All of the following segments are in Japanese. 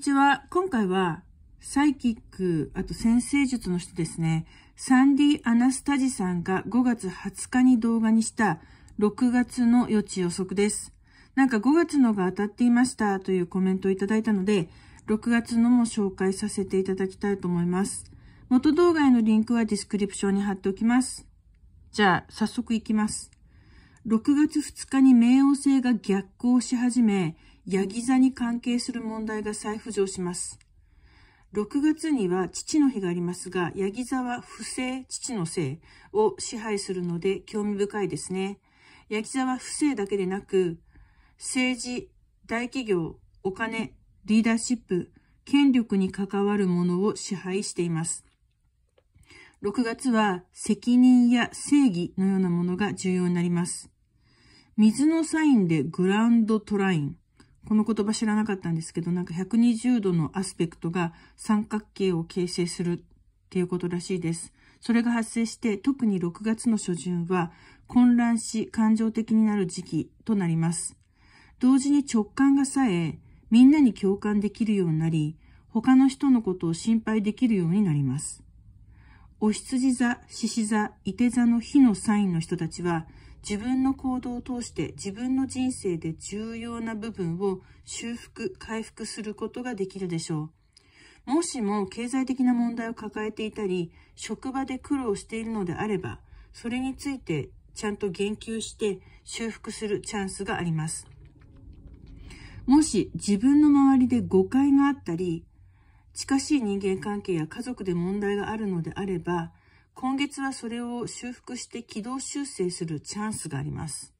ちは。今回は、サイキック、あと先生術の人ですね。サンディ・アナスタジさんが5月20日に動画にした6月の予知予測です。なんか5月のが当たっていましたというコメントをいただいたので、6月のも紹介させていただきたいと思います。元動画へのリンクはディスクリプションに貼っておきます。じゃあ、早速いきます。6月2日に冥王星が逆行し始め、ヤギ座に関係する問題が再浮上します。6月には父の日がありますが、ヤギ座は不正、父の性を支配するので興味深いですね。ヤギ座は不正だけでなく、政治、大企業、お金、リーダーシップ、権力に関わるものを支配しています。6月は責任や正義のようなものが重要になります。水のサインでグランドトライン。この言葉知らなかったんですけど、なんか120度のアスペクトが三角形を形成するっていうことらしいです。それが発生して、特に6月の初旬は混乱し感情的になる時期となります。同時に直感がさえ、みんなに共感できるようになり、他の人のことを心配できるようになります。お羊座、獅子座、伊手座の火のサインの人たちは、自分の行動を通して自分の人生で重要な部分を修復、回復することができるでしょう。もしも経済的な問題を抱えていたり、職場で苦労しているのであれば、それについてちゃんと言及して修復するチャンスがあります。もし自分の周りで誤解があったり、近しい人間関係や家族で問題があるのであれば、今月はそれを修復して軌道修正するチャンスがあります。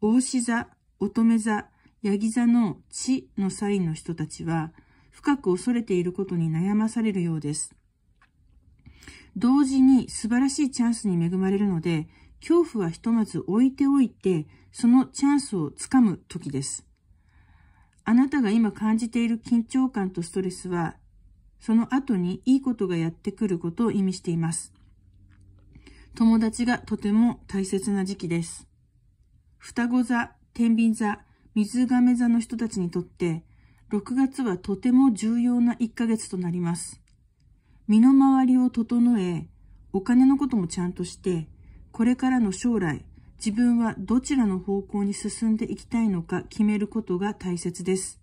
大志座、乙女座、ヤギ座の地のサインの人たちは、深く恐れていることに悩まされるようです。同時に素晴らしいチャンスに恵まれるので、恐怖はひとまず置いておいて、そのチャンスをつかむ時です。あなたが今感じている緊張感とストレスは、その後にいいことがやってくることを意味しています。友達がとても大切な時期です。双子座、天秤座、水亀座の人たちにとって、6月はとても重要な1ヶ月となります。身の回りを整え、お金のこともちゃんとして、これからの将来、自分はどちらの方向に進んでいきたいのか決めることが大切です。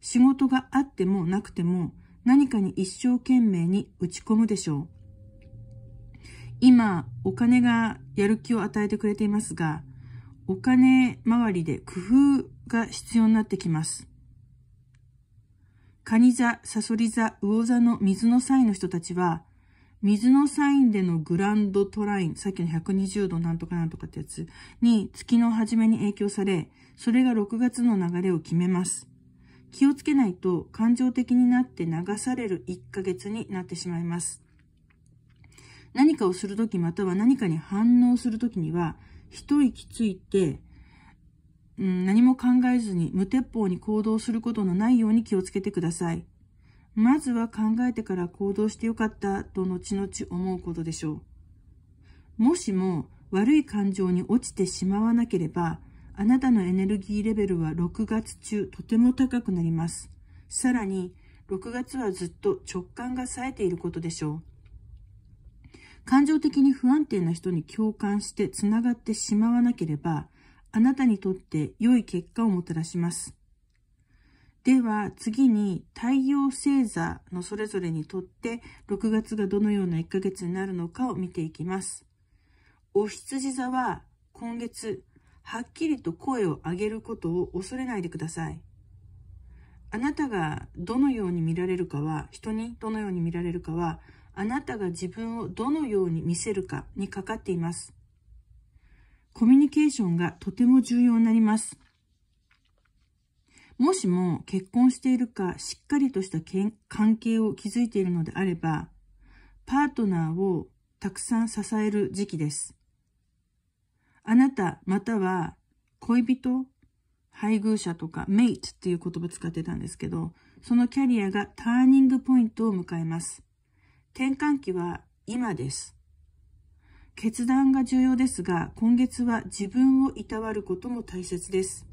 仕事があってもなくても、何かに一生懸命に打ち込むでしょう。今、お金がやる気を与えてくれていますが、お金周りで工夫が必要になってきます。カニ座、サソリ座、魚座の水のサインの人たちは、水のサインでのグランドトライン、さっきの120度なんとかなんとかってやつに月の初めに影響され、それが6月の流れを決めます。気をつけないと感情的になって流される1ヶ月になってしまいます。何かをするときまたは何かに反応するときには、一息ついて、うん、何も考えずに無鉄砲に行動することのないように気をつけてください。まずは考えてから行動してよかったと後々思うことでしょう。もしも悪い感情に落ちてしまわなければ、あなたのエネルギーレベルは6月中とても高くなります。さらに、6月はずっと直感が冴えていることでしょう。感情的に不安定な人に共感してつながってしまわなければ、あなたにとって良い結果をもたらします。では次に太陽星座のそれぞれにとって6月がどのような1ヶ月になるのかを見ていきます。お羊座は今月はっきりと声を上げることを恐れないでください。あなたがどのように見られるかは、人にどのように見られるかは、あなたが自分をどのように見せるかにかかっています。コミュニケーションがとても重要になります。もしも結婚しているかしっかりとした関係を築いているのであれば、パートナーをたくさん支える時期です。あなた、または恋人、配偶者とか、mate っていう言葉使ってたんですけど、そのキャリアがターニングポイントを迎えます。転換期は今です。決断が重要ですが、今月は自分をいたわることも大切です。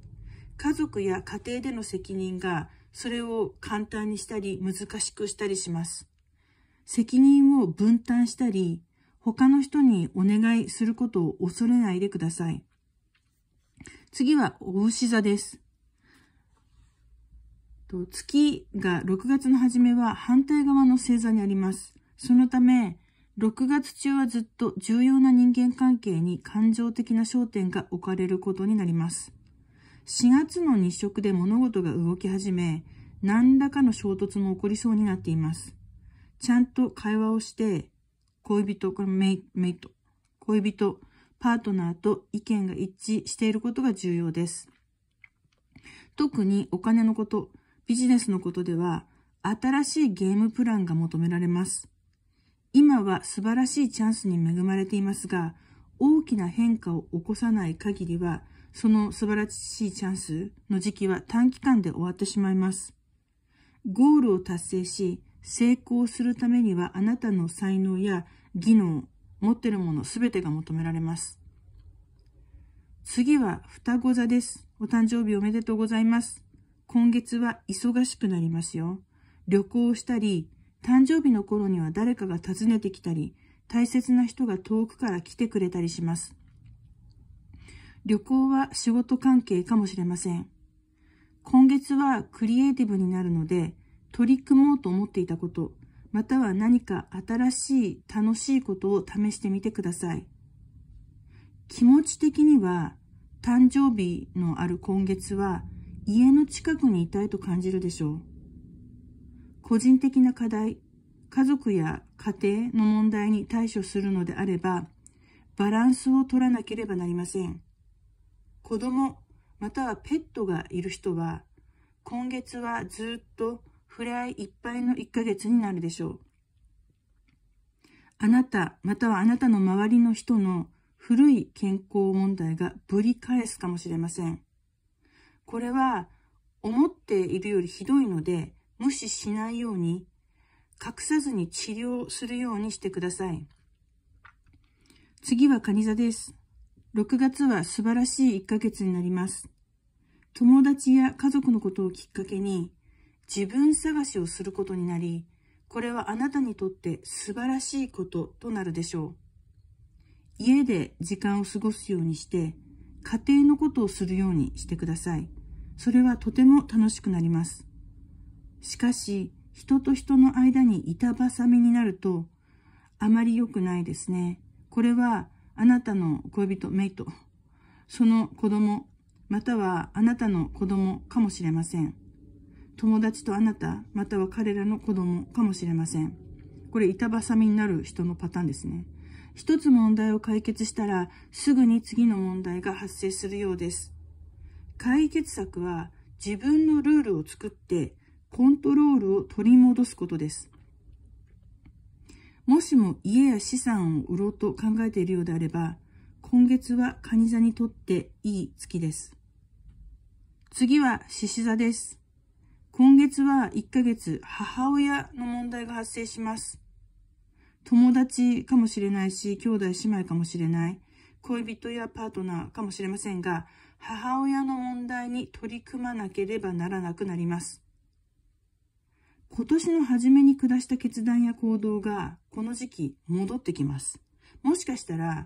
家族や家庭での責任が、それを簡単にしたり難しくしたりします。責任を分担したり、他の人にお願いすることを恐れないでください。次は、お牛座です。月が6月の初めは反対側の星座にあります。そのため、6月中はずっと重要な人間関係に感情的な焦点が置かれることになります。4月の日食で物事が動き始め、何らかの衝突も起こりそうになっています。ちゃんと会話をして、恋人、これメイメイト、恋人、パートナーと意見が一致していることが重要です。特にお金のこと、ビジネスのことでは、新しいゲームプランが求められます。今は素晴らしいチャンスに恵まれていますが、大きな変化を起こさない限りは、その素晴らしいチャンスの時期は短期間で終わってしまいます。ゴールを達成し、成功するためにはあなたの才能や技能、持ってるものすべてが求められます。次は双子座です。お誕生日おめでとうございます。今月は忙しくなりますよ。旅行したり、誕生日の頃には誰かが訪ねてきたり、大切な人が遠くから来てくれたりします。旅行は仕事関係かもしれません。今月はクリエイティブになるので、取り組もうと思っていたこと、または何か新しい楽しいことを試してみてください。気持ち的には誕生日のある今月は家の近くにいたいと感じるでしょう。個人的な課題、家族や家庭の問題に対処するのであれば、バランスを取らなければなりません。子供、またはペットがいる人は、今月はずっと触れ合いいっぱいの1ヶ月になるでしょう。あなた、またはあなたの周りの人の古い健康問題がぶり返すかもしれません。これは思っているよりひどいので無視しないように隠さずに治療するようにしてください。次はカニ座です。6月は素晴らしい1ヶ月になります。友達や家族のことをきっかけに自分探しをすることになり、これはあなたにとって素晴らしいこととなるでしょう。家で時間を過ごすようにして、家庭のことをするようにしてください。それはとても楽しくなります。しかし、人と人の間に板挟みになると、あまり良くないですね。これは、あなたの恋人、メイト、その子供、またはあなたの子供かもしれません。友達とあなた、または彼らの子供かもしれません。これ、板挟みになる人のパターンですね。一つ問題を解決したら、すぐに次の問題が発生するようです。解決策は、自分のルールを作って、コントロールを取り戻すことです。もしも家や資産を売ろうと考えているようであれば、今月は蟹座にとっていい月です。次は獅子座です。今月は1ヶ月母親の問題が発生します。友達かもしれないし、兄弟姉妹かもしれない、恋人やパートナーかもしれませんが、母親の問題に取り組まなければならなくなります。今年の初めに下した決断や行動が、この時期戻ってきます。もしかしたら、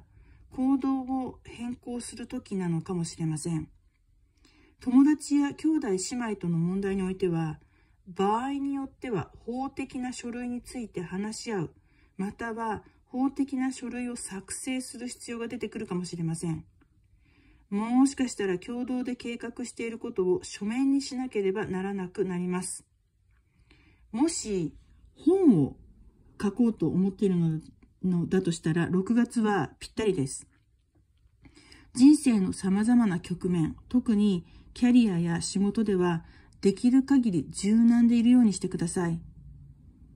行動を変更する時なのかもしれません。友達や兄弟姉妹との問題においては、場合によっては法的な書類について話し合う、または法的な書類を作成する必要が出てくるかもしれません。もしかしたら共同で計画していることを書面にしなければならなくなります。もし本を書こうと思っているのだとしたら6月はぴったりです。人生の様々な局面、特にキャリアや仕事では、できる限り柔軟でいるようにしてください。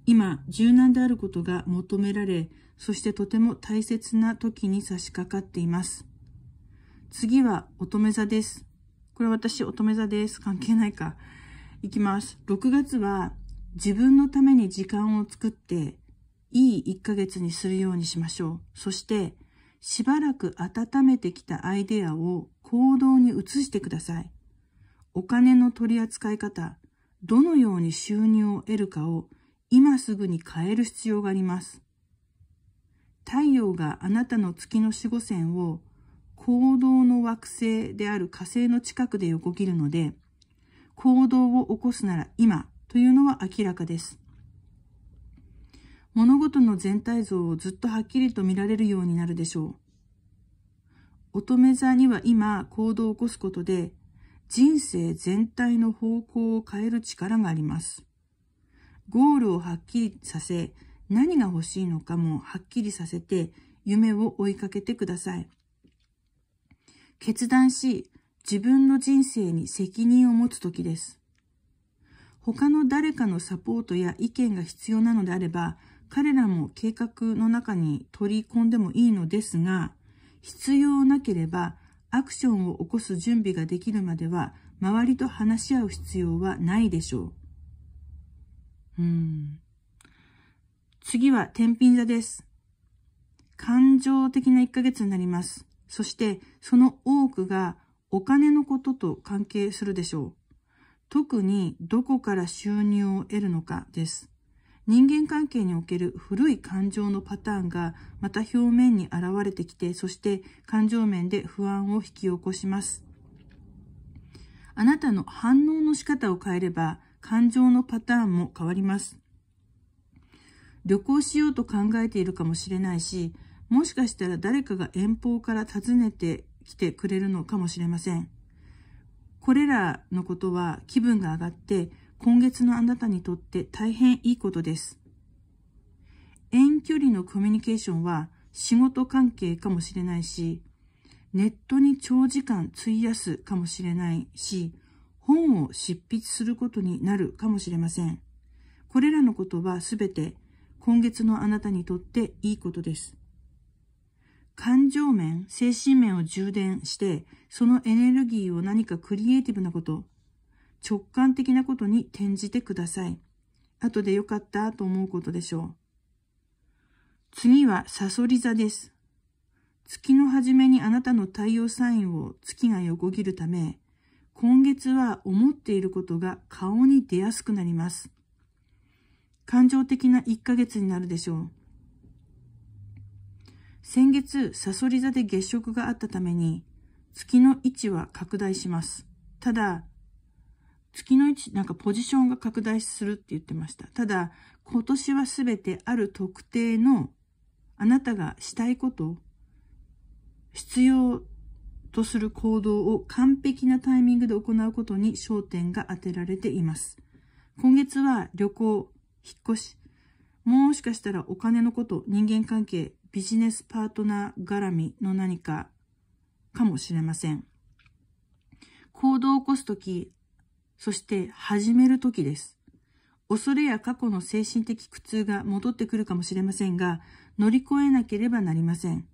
今、柔軟であることが求められ、そしてとても大切な時に差し掛かっています。次は乙女座です。これ私乙女座です。関係ないか。いきます。6月は自分のために時間を作って、いい1ヶ月にするようにしましょう。そして、しばらく温めてきたアイデアを行動に移してください。お金の取り扱い方、どのように収入を得るかを今すぐに変える必要があります。太陽があなたの月の守護線を行動の惑星である火星の近くで横切るので、行動を起こすなら今というのは明らかです。物事の全体像をずっとはっきりと見られるようになるでしょう。乙女座には今行動を起こすことで人生全体の方向を変える力があります。ゴールをはっきりさせ、何が欲しいのかもはっきりさせて、夢を追いかけてください。決断し、自分の人生に責任を持つ時です。他の誰かのサポートや意見が必要なのであれば、彼らも計画の中に取り込んでもいいのですが、必要なければアクションを起こす準備ができるまでは、周りと話し合う必要はないでしょう。うん。次は、天秤座です。感情的な1ヶ月になります。そして、その多くがお金のことと関係するでしょう。特にどこから収入を得るのかです。人間関係における古い感情のパターンがまた表面に現れてきて、そして感情面で不安を引き起こします。あなたの反応の仕方を変えれば、感情のパターンも変わります。旅行しようと考えているかもしれないし、もしかしたら誰かが遠方から訪ねてきてくれるのかもしれません。これらのことは気分が上がって今月のあなたにとって大変いいことです。遠距離のコミュニケーションは仕事関係かもしれないし、ネットに長時間費やすかもしれないし、本を執筆することになるかもしれません。これらのことはすべて今月のあなたにとっていいことです。感情面、精神面を充電して、そのエネルギーを何かクリエイティブなこと、直感的なことに転じてください。後でよかったと思うことでしょう。次はサソリ座です。月の初めにあなたの太陽サインを月が横切るため、今月は思っていることが顔に出やすくなります。感情的な1ヶ月になるでしょう。先月、サソリ座で月食があったために、月の位置は拡大します。ただ、月の位置、なんかポジションが拡大するって言ってました。ただ、今年はすべてある特定のあなたがしたいこと、必要とする行動を完璧なタイミングで行うことに焦点が当てられています。今月は旅行、引っ越し、もしかしたらお金のこと、人間関係、ビジネスパートナー絡みの何かかもしれません。行動を起こすとき、そして始める時です。恐れや過去の精神的苦痛が戻ってくるかもしれませんが、乗り越えなければなりません。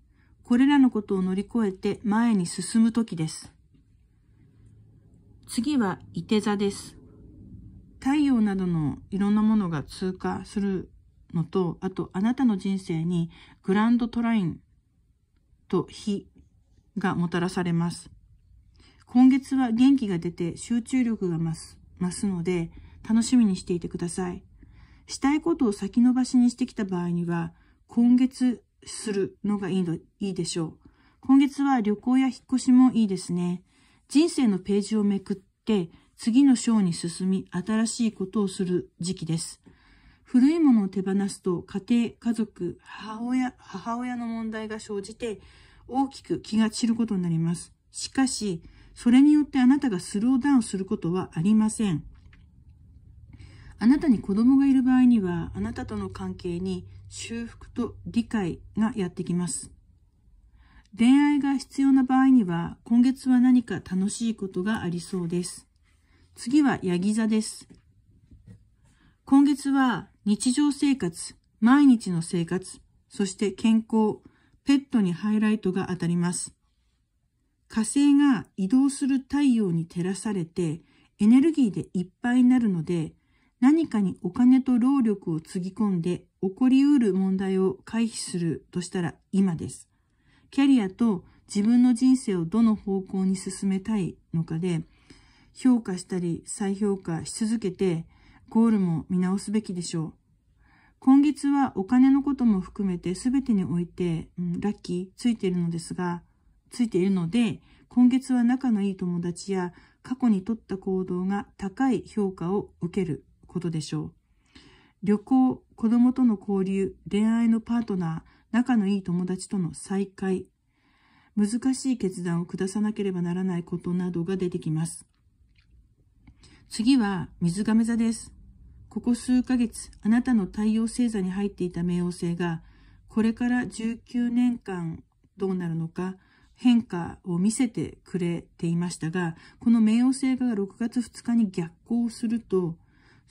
これらのことを乗り越えて前に進む時です。次は、い手座です。太陽などのいろんなものが通過するのと、あと、あなたの人生にグランドトラインと火がもたらされます。今月は元気が出て集中力が増す増すので、楽しみにしていてください。したいことを先延ばしにしてきた場合には、今月するのがいいのいいでしょう。今月は旅行や引っ越しもいいですね。人生のページをめくって、次の章に進み、新しいことをする時期です。古いものを手放すと、家庭、家族、母親、母親の問題が生じて、大きく気が散ることになります。しかし、それによってあなたがスローダウンすることはありません。あなたに子供がいる場合には、あなたとの関係に修復と理解がやってきます。恋愛が必要な場合には、今月は何か楽しいことがありそうです。次は、ヤギ座です。今月は、日常生活、毎日の生活、そして健康、ペットにハイライトが当たります。火星が移動する太陽に照らされてエネルギーでいっぱいになるので何かにお金と労力をつぎ込んで起こりうる問題を回避するとしたら今です。キャリアと自分の人生をどの方向に進めたいのかで評価したり再評価し続けてゴールも見直すべきでしょう。今月はお金のことも含めて全てにおいて、うん、ラッキーついているのですがついているので、今月は仲のいい友達や過去にとった行動が高い評価を受けることでしょう。旅行、子供との交流、恋愛のパートナー、仲のいい友達との再会、難しい決断を下さなければならないことなどが出てきます。次は水亀座です。ここ数ヶ月、あなたの太陽星座に入っていた冥王星が、これから19年間どうなるのか、変化を見せてくれていましたが、この冥王星が6月2日に逆行すると、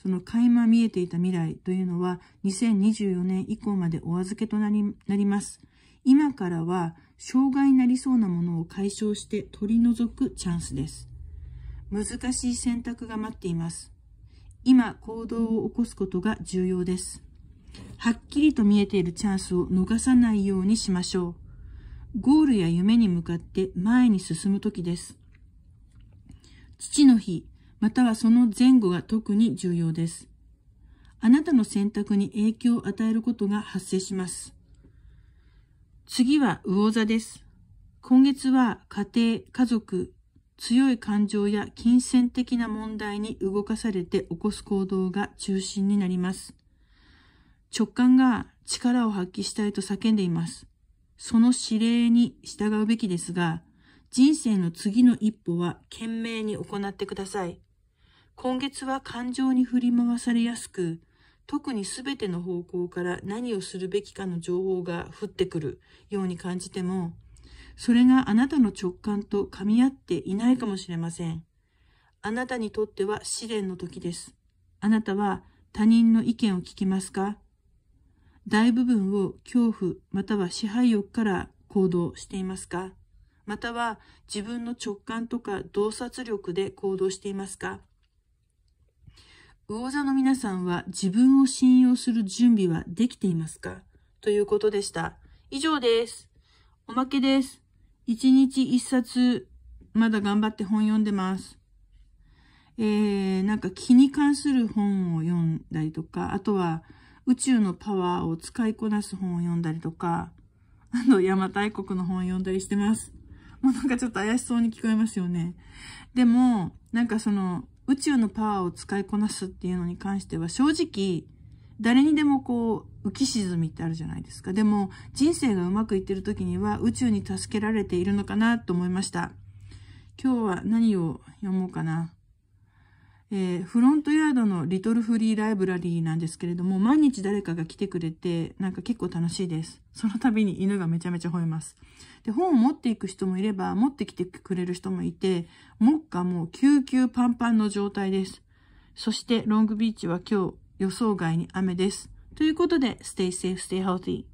その垣間見えていた未来というのは2024年以降までお預けとなりなります。今からは障害になりそうなものを解消して取り除くチャンスです。難しい選択が待っています。今行動を起こすことが重要です。はっきりと見えているチャンスを逃さないようにしましょう。ゴールや夢に向かって前に進む時です。父の日、またはその前後が特に重要です。あなたの選択に影響を与えることが発生します。次は魚座です。今月は家庭、家族、強い感情や金銭的な問題に動かされて起こす行動が中心になります。直感が力を発揮したいと叫んでいます。その指令に従うべきですが、人生の次の一歩は懸命に行ってください。今月は感情に振り回されやすく、特に全ての方向から何をするべきかの情報が降ってくるように感じても、それがあなたの直感と噛み合っていないかもしれません。あなたにとっては試練の時です。あなたは他人の意見を聞きますか大部分を恐怖または支配欲から行動していますかまたは自分の直感とか洞察力で行動していますか魚座の皆さんは自分を信用する準備はできていますかということでした。以上です。おまけです。一日一冊、まだ頑張って本読んでます。えー、なんか気に関する本を読んだりとか、あとは、宇宙のパワーを使いこなす本を読んだりとか、あの、邪馬台国の本を読んだりしてます。もうなんかちょっと怪しそうに聞こえますよね。でも、なんかその、宇宙のパワーを使いこなすっていうのに関しては正直、誰にでもこう、浮き沈みってあるじゃないですか。でも、人生がうまくいってる時には宇宙に助けられているのかなと思いました。今日は何を読もうかな。えー、フロントヤードのリトルフリーライブラリーなんですけれども、毎日誰かが来てくれて、なんか結構楽しいです。その度に犬がめちゃめちゃ吠えます。で、本を持っていく人もいれば、持ってきてくれる人もいて、目下もう救急パンパンの状態です。そして、ロングビーチは今日予想外に雨です。ということで、stay safe, stay healthy.